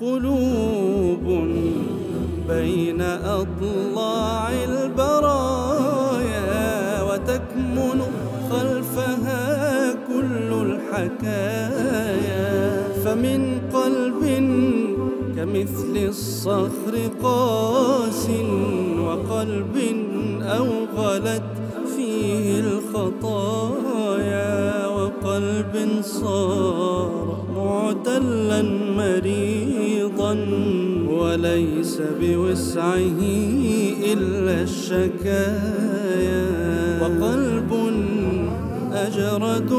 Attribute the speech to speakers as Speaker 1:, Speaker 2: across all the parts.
Speaker 1: قلوب بين أضلاع البرايا وتكمن خلفها كل الحكايا فمن قلب كمثل الصخر قاس وقلب أوغلت فيه الخطايا وقلب صار معتلا مريضا وليس بوسعه إلا الشكايا وقلب أجرد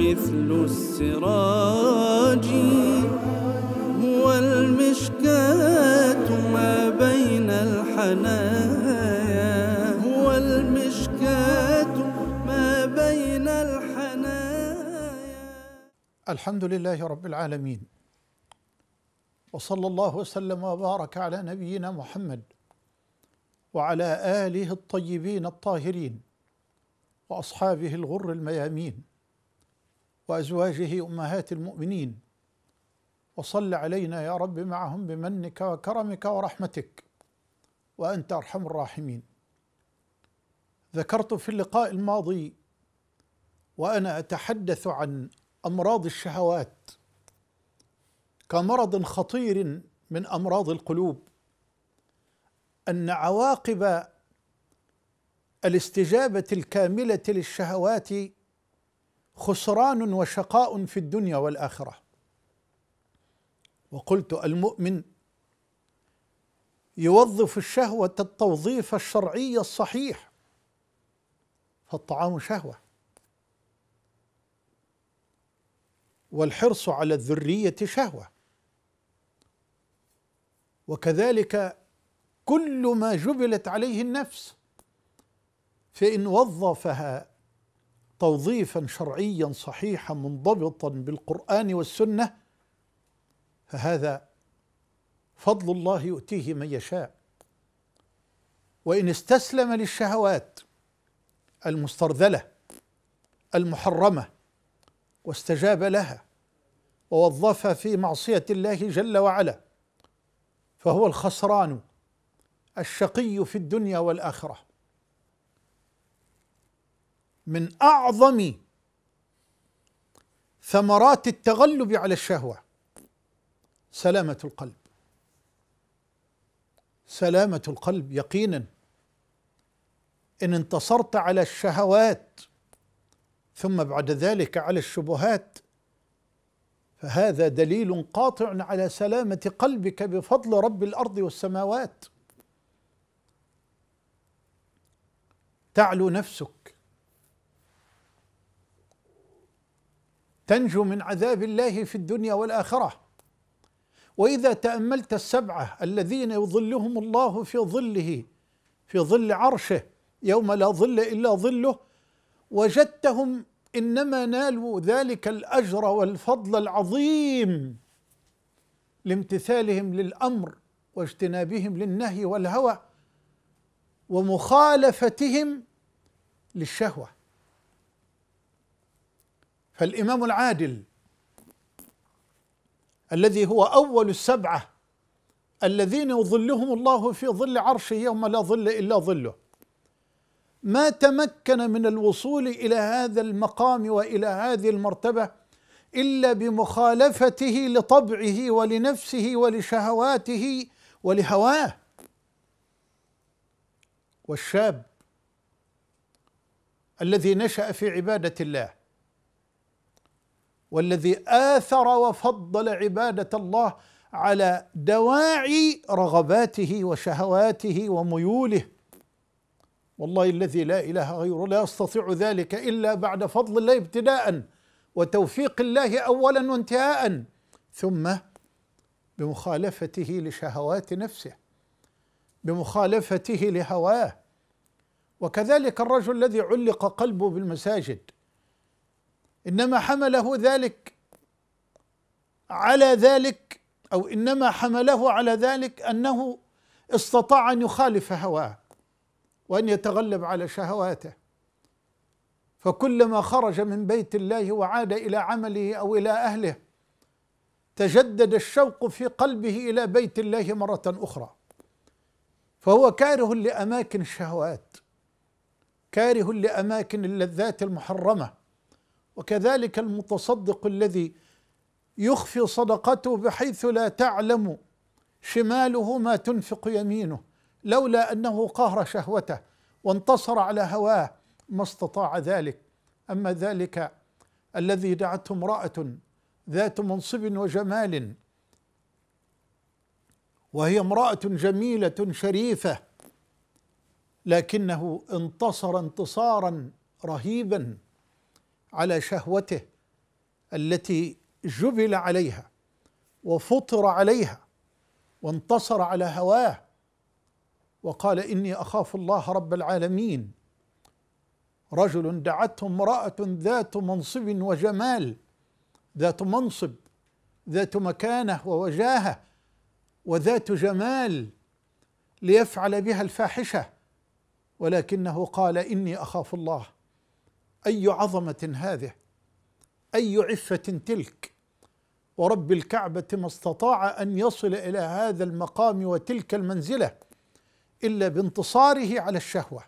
Speaker 1: مثل السراج هو المشكاة ما بين الحنايا هو المشكاة ما بين
Speaker 2: الحنايا الحمد لله رب العالمين وصلى الله وسلم وبارك على نبينا محمد وعلى اله الطيبين الطاهرين واصحابه الغر الميامين وازواجه امهات المؤمنين وصل علينا يا رب معهم بمنك وكرمك ورحمتك وانت ارحم الراحمين ذكرت في اللقاء الماضي وانا اتحدث عن امراض الشهوات كمرض خطير من امراض القلوب ان عواقب الاستجابه الكامله للشهوات خسران وشقاء في الدنيا والاخره وقلت المؤمن يوظف الشهوه التوظيف الشرعي الصحيح فالطعام شهوه والحرص على الذريه شهوه وكذلك كل ما جبلت عليه النفس فإن وظفها توظيفا شرعيا صحيحا منضبطا بالقرآن والسنة فهذا فضل الله يؤتيه من يشاء وإن استسلم للشهوات المسترذلة المحرمة واستجاب لها ووظفها في معصية الله جل وعلا فهو الخسران الشقي في الدنيا والاخره من اعظم ثمرات التغلب على الشهوه سلامه القلب سلامه القلب يقينا ان انتصرت على الشهوات ثم بعد ذلك على الشبهات هذا دليل قاطع على سلامة قلبك بفضل رب الأرض والسماوات تعلو نفسك تنجو من عذاب الله في الدنيا والآخرة وإذا تأملت السبعة الذين يظلهم الله في ظله في ظل عرشه يوم لا ظل إلا ظله وجدتهم انما نالوا ذلك الاجر والفضل العظيم لامتثالهم للامر واجتنابهم للنهي والهوى ومخالفتهم للشهوه فالامام العادل الذي هو اول السبعه الذين يظلهم الله في ظل عرشه يوم لا ظل الا ظله ما تمكن من الوصول الى هذا المقام والى هذه المرتبه الا بمخالفته لطبعه ولنفسه ولشهواته ولهواه والشاب الذي نشا في عباده الله والذي اثر وفضل عباده الله على دواعي رغباته وشهواته وميوله والله الذي لا إله غيره لا أستطيع ذلك إلا بعد فضل الله ابتداء وتوفيق الله أولا وانتهاء ثم بمخالفته لشهوات نفسه بمخالفته لهواه وكذلك الرجل الذي علق قلبه بالمساجد انما حمله ذلك على ذلك او انما حمله على ذلك انه استطاع ان يخالف هواه وأن يتغلب على شهواته فكلما خرج من بيت الله وعاد إلى عمله أو إلى أهله تجدد الشوق في قلبه إلى بيت الله مرة أخرى فهو كاره لأماكن الشهوات كاره لأماكن اللذات المحرمة وكذلك المتصدق الذي يخفي صدقته بحيث لا تعلم شماله ما تنفق يمينه لولا أنه قهر شهوته وانتصر على هواه ما استطاع ذلك أما ذلك الذي دعته امرأة ذات منصب وجمال وهي امرأة جميلة شريفة لكنه انتصر انتصارا رهيبا على شهوته التي جبل عليها وفطر عليها وانتصر على هواه وقال إني أخاف الله رب العالمين رجل دعته امرأة ذات منصب وجمال ذات منصب ذات مكانة ووجاهة وذات جمال ليفعل بها الفاحشة ولكنه قال إني أخاف الله أي عظمة هذه أي عفة تلك ورب الكعبة ما استطاع أن يصل إلى هذا المقام وتلك المنزلة الا بانتصاره على الشهوه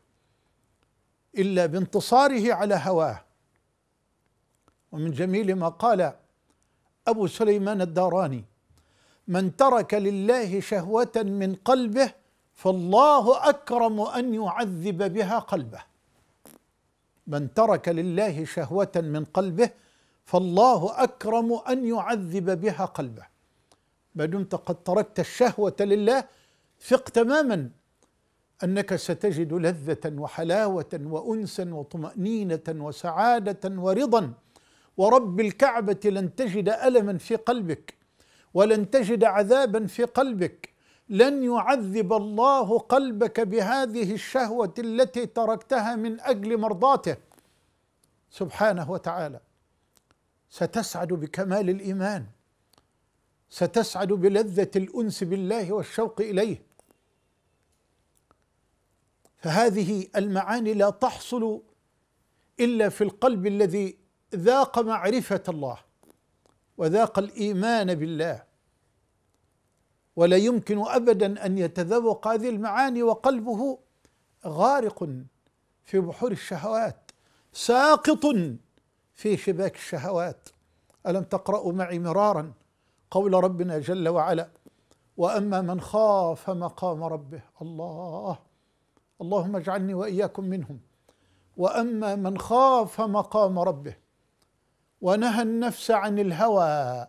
Speaker 2: الا بانتصاره على هواه ومن جميل ما قال ابو سليمان الداراني من ترك لله شهوه من قلبه فالله اكرم ان يعذب بها قلبه من ترك لله شهوه من قلبه فالله اكرم ان يعذب بها قلبه ما دمت قد تركت الشهوه لله ثق تماما انك ستجد لذه وحلاوه وانسا وطمانينه وسعاده ورضا ورب الكعبه لن تجد الما في قلبك ولن تجد عذابا في قلبك لن يعذب الله قلبك بهذه الشهوه التي تركتها من اجل مرضاته سبحانه وتعالى ستسعد بكمال الايمان ستسعد بلذه الانس بالله والشوق اليه فهذه المعاني لا تحصل الا في القلب الذي ذاق معرفه الله وذاق الايمان بالله ولا يمكن ابدا ان يتذوق هذه المعاني وقلبه غارق في بحور الشهوات ساقط في شباك الشهوات الم تقرأوا معي مرارا قول ربنا جل وعلا واما من خاف مقام ربه الله اللهم اجعلني واياكم منهم واما من خاف مقام ربه ونهى النفس عن الهوى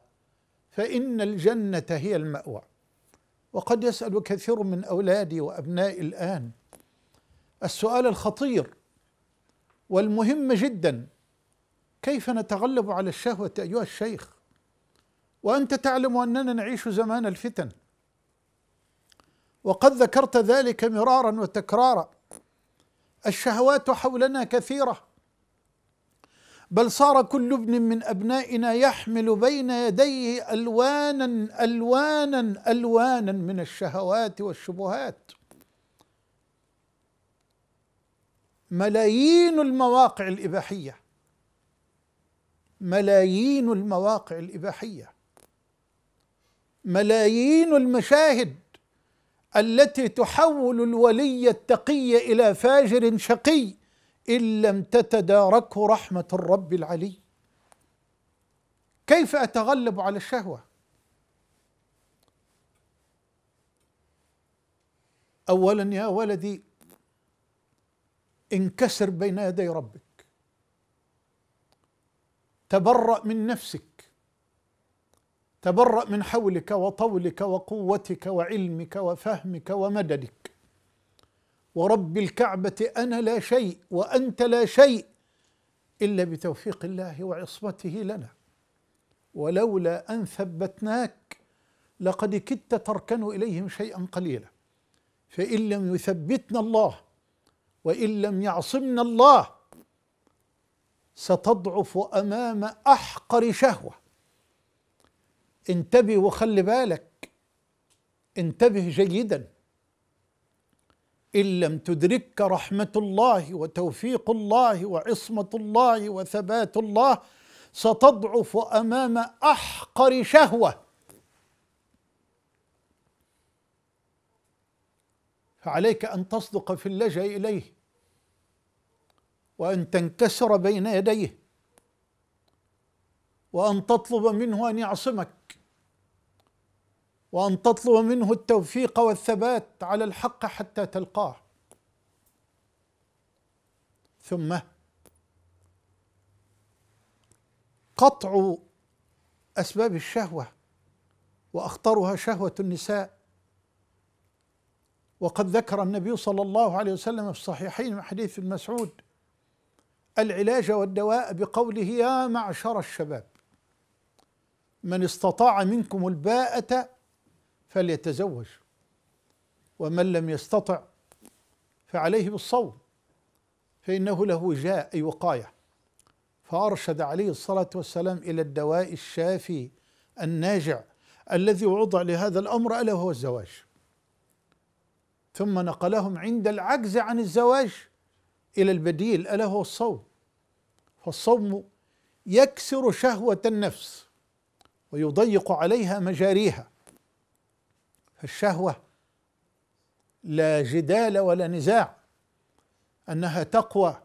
Speaker 2: فان الجنه هي الماوى وقد يسال كثير من اولادي وابنائي الان السؤال الخطير والمهم جدا كيف نتغلب على الشهوه ايها الشيخ وانت تعلم اننا نعيش زمان الفتن وقد ذكرت ذلك مرارا وتكرارا الشهوات حولنا كثيره بل صار كل ابن من ابنائنا يحمل بين يديه الوانا الوانا الوانا من الشهوات والشبهات ملايين المواقع الاباحيه ملايين المواقع الاباحيه ملايين المشاهد التي تحول الولي التقي الى فاجر شقي ان لم تتداركه رحمه الرب العلي كيف اتغلب على الشهوه اولا يا ولدي انكسر بين يدي ربك تبرأ من نفسك تبرأ من حولك وطولك وقوتك وعلمك وفهمك ومددك ورب الكعبة أنا لا شيء وأنت لا شيء إلا بتوفيق الله وعصمته لنا ولولا أن ثبتناك لقد كدت تركن إليهم شيئا قليلا فإن لم يثبتنا الله وإن لم يعصمنا الله ستضعف أمام أحقر شهوة انتبه وخلي بالك انتبه جيدا ان لم تدركك رحمه الله وتوفيق الله وعصمه الله وثبات الله ستضعف امام احقر شهوه فعليك ان تصدق في اللجا اليه وان تنكسر بين يديه وان تطلب منه ان يعصمك وان تطلب منه التوفيق والثبات على الحق حتى تلقاه ثم قطع اسباب الشهوه واخطرها شهوه النساء وقد ذكر النبي صلى الله عليه وسلم في الصحيحين من حديث ابن مسعود العلاج والدواء بقوله يا معشر الشباب من استطاع منكم الباءة فليتزوج ومن لم يستطع فعليه بالصوم فإنه له جاء أي وقاية فأرشد عليه الصلاة والسلام إلى الدواء الشافي الناجع الذي وضع لهذا الأمر ألا هو الزواج ثم نقلهم عند العجز عن الزواج إلى البديل ألا هو الصوم فالصوم يكسر شهوة النفس ويضيق عليها مجاريها فالشهوة لا جدال ولا نزاع أنها تقوى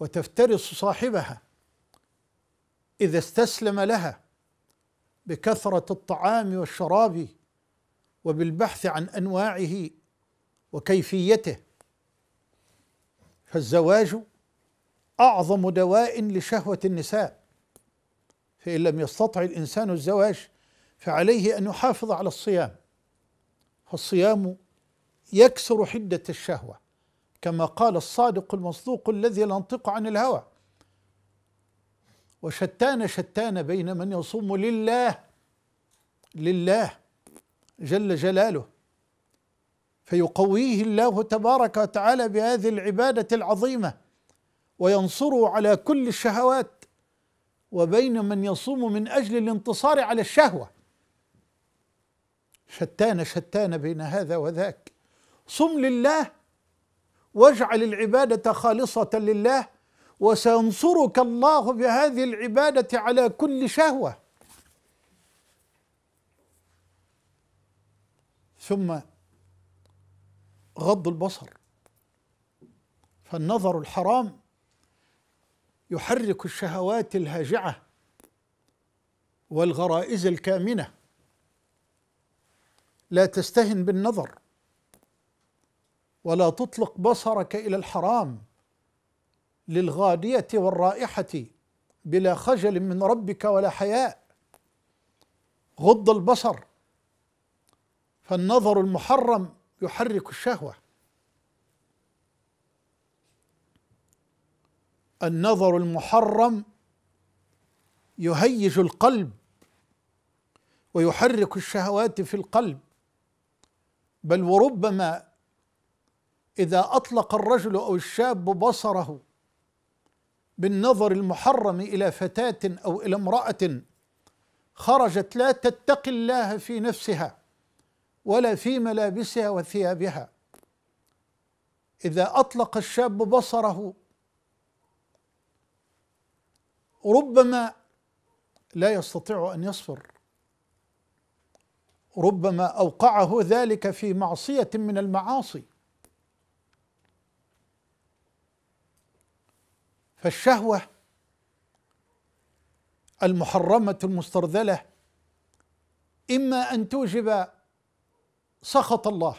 Speaker 2: وتفترس صاحبها إذا استسلم لها بكثرة الطعام والشراب وبالبحث عن أنواعه وكيفيته فالزواج أعظم دواء لشهوة النساء فإن لم يستطع الإنسان الزواج فعليه أن يحافظ على الصيام فالصيام يكسر حدة الشهوة كما قال الصادق المصدوق الذي لا ينطق عن الهوى وشتان شتان بين من يصوم لله لله جل جلاله فيقويه الله تبارك وتعالى بهذه العبادة العظيمة وينصره على كل الشهوات وبين من يصوم من أجل الانتصار على الشهوة شتان شتان بين هذا وذاك صم لله واجعل العبادة خالصة لله وسينصرك الله بهذه العبادة على كل شهوة ثم غض البصر فالنظر الحرام يحرك الشهوات الهاجعة والغرائز الكامنه لا تستهن بالنظر ولا تطلق بصرك الى الحرام للغاديه والرائحه بلا خجل من ربك ولا حياء غض البصر فالنظر المحرم يحرك الشهوه النظر المحرم يهيج القلب ويحرك الشهوات في القلب بل وربما إذا أطلق الرجل أو الشاب بصره بالنظر المحرم إلى فتاة أو إلى امرأة خرجت لا تتقي الله في نفسها ولا في ملابسها وثيابها إذا أطلق الشاب بصره ربما لا يستطيع أن يصفر ربما اوقعه ذلك في معصيه من المعاصي فالشهوه المحرمه المسترذله اما ان توجب سخط الله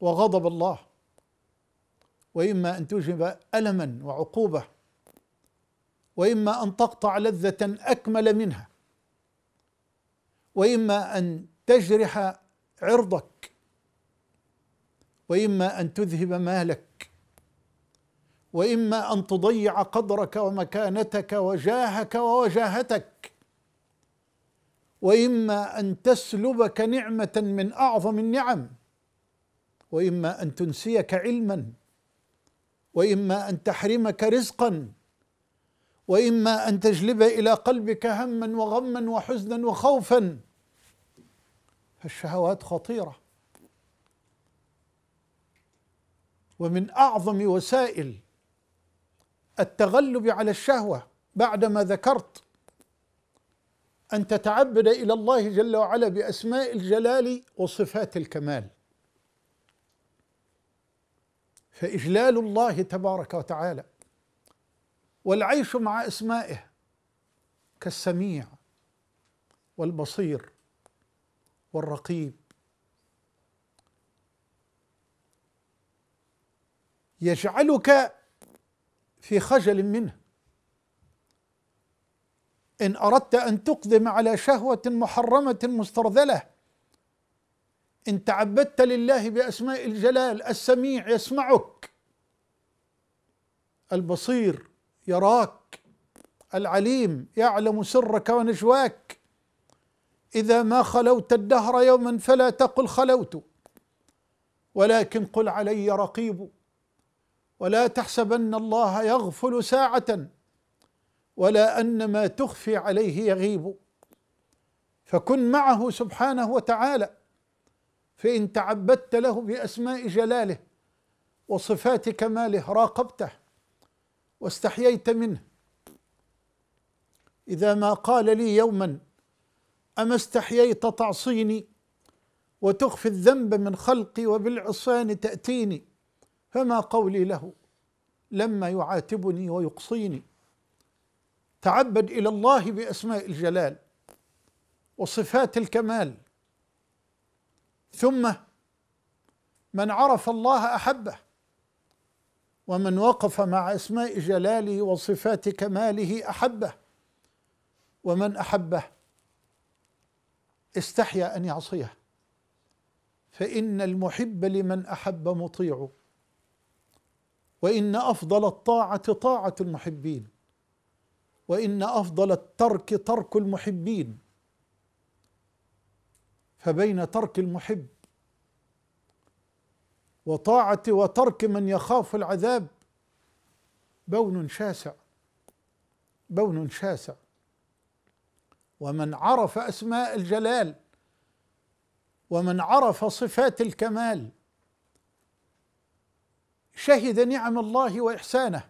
Speaker 2: وغضب الله واما ان توجب الما وعقوبه واما ان تقطع لذه اكمل منها واما ان تجرح عرضك واما ان تذهب مالك واما ان تضيع قدرك ومكانتك وجاهك ووجاهتك واما ان تسلبك نعمه من اعظم النعم واما ان تنسيك علما واما ان تحرمك رزقا واما ان تجلب الى قلبك هما وغما وحزنا وخوفا فالشهوات خطيره ومن اعظم وسائل التغلب على الشهوه بعدما ذكرت ان تتعبد الى الله جل وعلا باسماء الجلال وصفات الكمال فاجلال الله تبارك وتعالى والعيش مع اسمائه كالسميع والبصير والرقيب يجعلك في خجل منه ان اردت ان تقدم على شهوه محرمه مسترذله ان تعبدت لله باسماء الجلال السميع يسمعك البصير يراك العليم يعلم سرك ونجواك إذا ما خلوت الدهر يوما فلا تقل خلوت ولكن قل علي رقيب ولا تحسبن الله يغفل ساعة ولا أن ما تخفي عليه يغيب فكن معه سبحانه وتعالى فإن تعبدت له بأسماء جلاله وصفات كماله راقبته واستحييت منه إذا ما قال لي يوما أما استحييت تعصيني وتخفي الذنب من خلقي وبالعصيان تأتيني فما قولي له لما يعاتبني ويقصيني تعبد إلى الله بأسماء الجلال وصفات الكمال ثم من عرف الله أحبه ومن وقف مع اسماء جلاله وصفات كماله احبه ومن احبه استحيا أن يعصيه فإن المحب لمن أحب مطيع وإن أفضل الطاعة طاعة المحبين وإن أفضل الترك ترك المحبين فبين ترك المحب وطاعة وترك من يخاف العذاب بون شاسع بون شاسع ومن عرف اسماء الجلال ومن عرف صفات الكمال شهد نعم الله واحسانه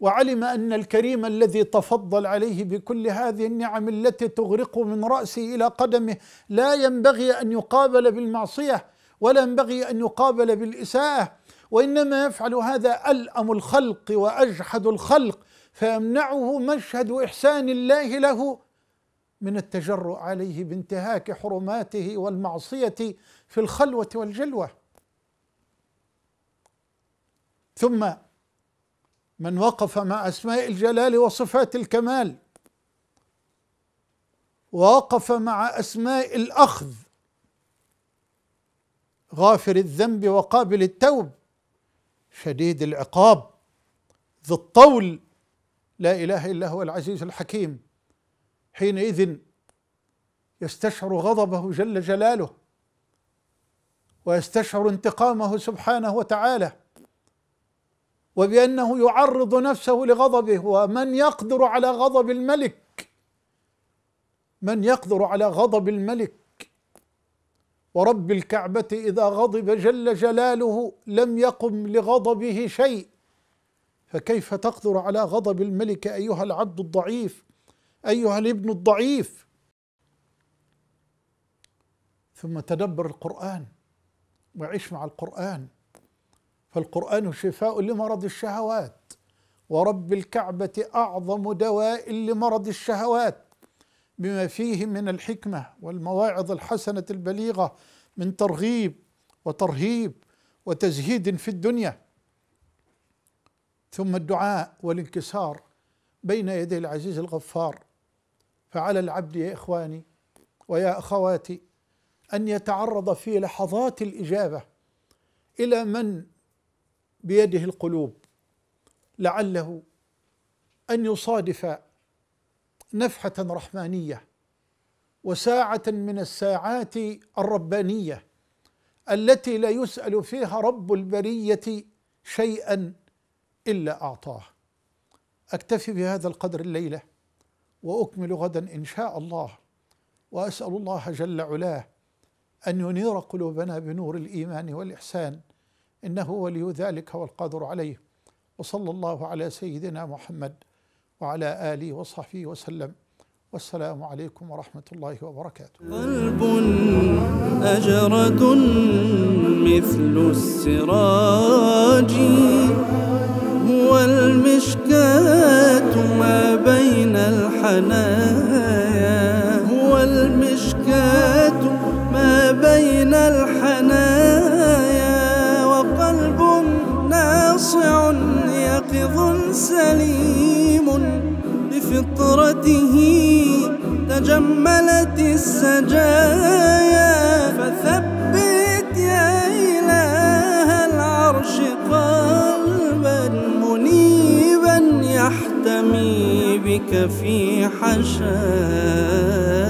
Speaker 2: وعلم ان الكريم الذي تفضل عليه بكل هذه النعم التي تغرقه من راسه الى قدمه لا ينبغي ان يقابل بالمعصيه ولا ينبغي ان يقابل بالاساءه وانما يفعل هذا الام الخلق واجحد الخلق فيمنعه مشهد إحسان الله له من التجرؤ عليه بانتهاك حرماته والمعصية في الخلوة والجلوة ثم من وقف مع أسماء الجلال وصفات الكمال ووقف مع أسماء الأخذ غافر الذنب وقابل التوب شديد العقاب ذو الطول لا إله إلا هو العزيز الحكيم حينئذ يستشعر غضبه جل جلاله ويستشعر انتقامه سبحانه وتعالى وبأنه يعرض نفسه لغضبه ومن يقدر على غضب الملك من يقدر على غضب الملك ورب الكعبة إذا غضب جل جلاله لم يقم لغضبه شيء فكيف تقدر على غضب الملك ايها العبد الضعيف ايها الابن الضعيف ثم تدبر القران وعش مع القران فالقران شفاء لمرض الشهوات ورب الكعبه اعظم دواء لمرض الشهوات بما فيه من الحكمه والمواعظ الحسنه البليغه من ترغيب وترهيب وتزهيد في الدنيا ثم الدعاء والانكسار بين يدي العزيز الغفار فعلى العبد يا اخواني ويا اخواتي ان يتعرض في لحظات الاجابه الى من بيده القلوب لعله ان يصادف نفحه رحمانيه وساعه من الساعات الربانيه التي لا يسال فيها رب البريه شيئا إلا أعطاه أكتفي بهذا القدر الليلة وأكمل غدا إن شاء الله وأسأل الله جل علاه أن ينير قلوبنا بنور الإيمان والإحسان إنه ولي ذلك والقادر عليه وصلى الله على سيدنا محمد وعلى آله وصحبه وسلم والسلام عليكم ورحمة الله وبركاته قلب أجرة
Speaker 1: مثل السراج هو المشكاة ما بين الحنايا هو المشكاة ما بين الحنايا وقلب ناصع يقظ سليم بفطرته تجملت السجايا في حشاك